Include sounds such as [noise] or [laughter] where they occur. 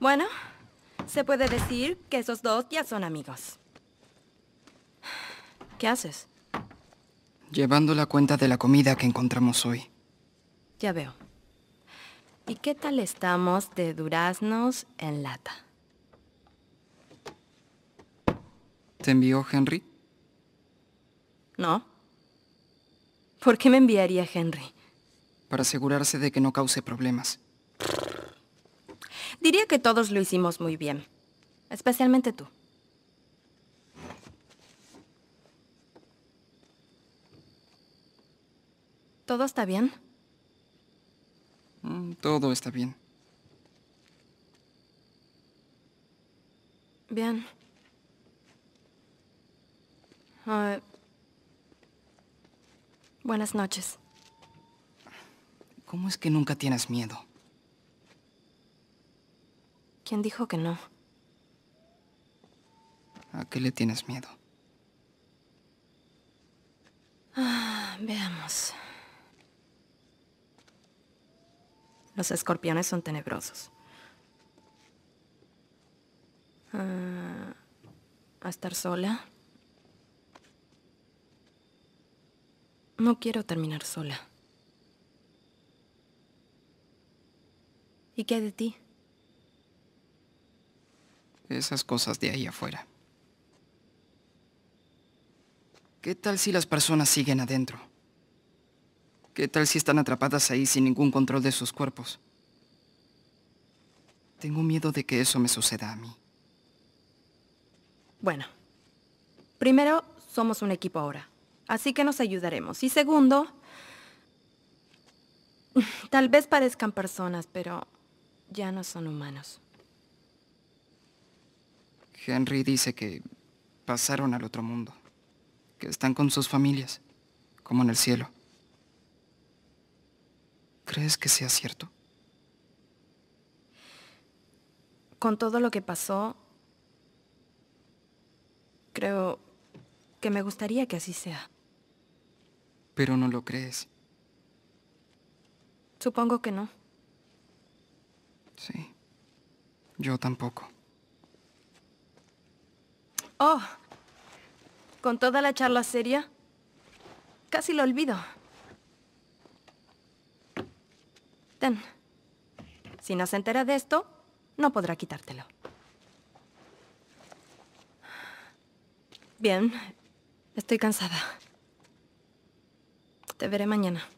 Bueno, se puede decir que esos dos ya son amigos. ¿Qué haces? Llevando la cuenta de la comida que encontramos hoy. Ya veo. ¿Y qué tal estamos de duraznos en lata? ¿Te envió Henry? No. ¿Por qué me enviaría Henry? Para asegurarse de que no cause problemas. Diría que todos lo hicimos muy bien, especialmente tú. ¿Todo está bien? Mm, todo está bien. Bien. Ah, buenas noches. ¿Cómo es que nunca tienes miedo? ¿Quién dijo que no? ¿A qué le tienes miedo? Ah, veamos. Los escorpiones son tenebrosos. Ah, ¿A estar sola? No quiero terminar sola. ¿Y qué de ti? Esas cosas de ahí afuera. ¿Qué tal si las personas siguen adentro? ¿Qué tal si están atrapadas ahí sin ningún control de sus cuerpos? Tengo miedo de que eso me suceda a mí. Bueno, primero, somos un equipo ahora, así que nos ayudaremos. Y segundo, [laughs] tal vez parezcan personas, pero ya no son humanos. Henry dice que pasaron al otro mundo, que están con sus familias, como en el cielo. ¿Crees que sea cierto? Con todo lo que pasó, creo que me gustaría que así sea. Pero no lo crees. Supongo que no. Sí. Yo tampoco. Oh, con toda la charla seria, casi lo olvido. Ten. Si no se entera de esto, no podrá quitártelo. Bien, estoy cansada. Te veré mañana.